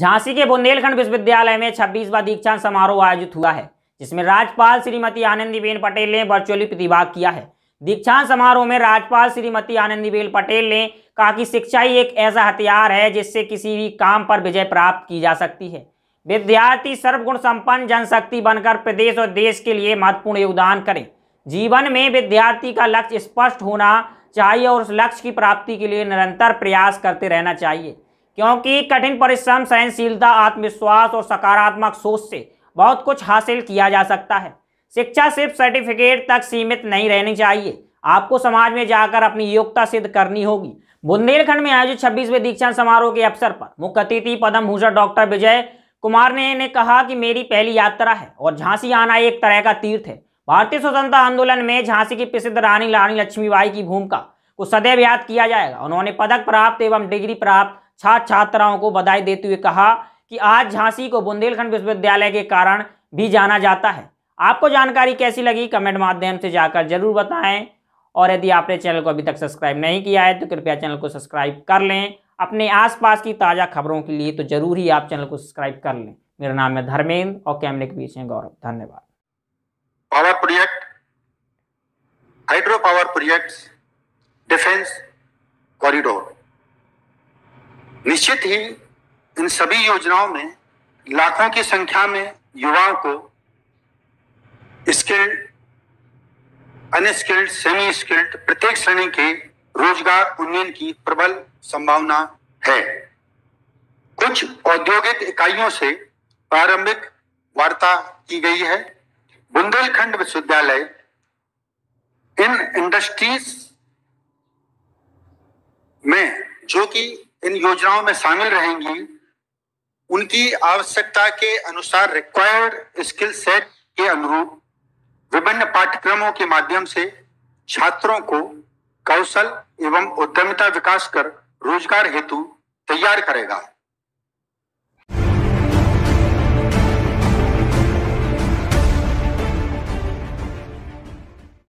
झांसी के बुंदेलखंड विश्वविद्यालय में छब्बीसवा दीक्षांत समारोह आयोजित हुआ है जिसमें राज्यपाल श्रीमती आनंदीबेन पटेल ने वर्चुअली प्रतिभाग किया है दीक्षांत समारोह में राज्यपाल श्रीमती आनंदीबेन पटेल ने कहा कि शिक्षा ही एक ऐसा हथियार है जिससे किसी भी काम पर विजय प्राप्त की जा सकती है विद्यार्थी सर्वगुण संपन्न जनशक्ति बनकर प्रदेश और देश के लिए महत्वपूर्ण योगदान करें जीवन में विद्यार्थी का लक्ष्य स्पष्ट होना चाहिए और उस लक्ष्य की प्राप्ति के लिए निरंतर प्रयास करते रहना चाहिए क्योंकि कठिन परिश्रम सहनशीलता आत्मविश्वास और सकारात्मक सोच से बहुत कुछ हासिल किया जा सकता है शिक्षा सिर्फ सर्टिफिकेट तक सीमित नहीं रहनी चाहिए आपको समाज में जाकर अपनी योग्यता सिद्ध करनी होगी बुंदेलखंड में आयोजित छब्बीसवें दीक्षांत समारोह के अवसर पर मुख्य अतिथि पद्म भूषण डॉक्टर विजय कुमार ने, ने कहा कि मेरी पहली यात्रा है और झांसी आना एक तरह का तीर्थ है भारतीय स्वतंत्रता आंदोलन में झांसी की प्रसिद्ध रानी रानी लक्ष्मीबाई की भूमिका को सदैव याद किया जाएगा उन्होंने पदक प्राप्त एवं डिग्री प्राप्त छात्र छात्राओं को बधाई देते हुए कहा कि आज झांसी को बुंदेलखंड विश्वविद्यालय के कारण भी जाना जाता है आपको जानकारी कैसी लगी कमेंट माध्यम से जाकर जरूर बताएं और यदि आपने चैनल को अभी तक सब्सक्राइब नहीं किया है तो कृपया चैनल को सब्सक्राइब कर लें अपने आसपास की ताज़ा खबरों के लिए तो जरूर ही आप चैनल को सब्सक्राइब कर लें मेरा नाम है धर्मेंद्र और कैमरे के बीच हैं गौरव धन्यवाद power project hydro power project defence corridor निश्चित ही इन सभी योजनाओं में लाखों की संख्या में युवाओं को स्किल्ड अनस्किल्ड सेमी स्किल्ड प्रत्येक श्रेणी के रोजगार उन्नयन की प्रबल संभावना है कुछ औद्योगिक इकाइयों से प्रारंभिक वार्ता की गई है बुंदेलखंड विश्वविद्यालय इन इंडस्ट्रीज में जो कि इन योजनाओं में शामिल रहेंगी उनकी आवश्यकता के अनुसार रिक्वायर्ड स्किल सेट के अनुरूप विभिन्न पाठ्यक्रमों के माध्यम से छात्रों को कौशल एवं उद्यमिता विकास कर रोजगार हेतु तैयार करेगा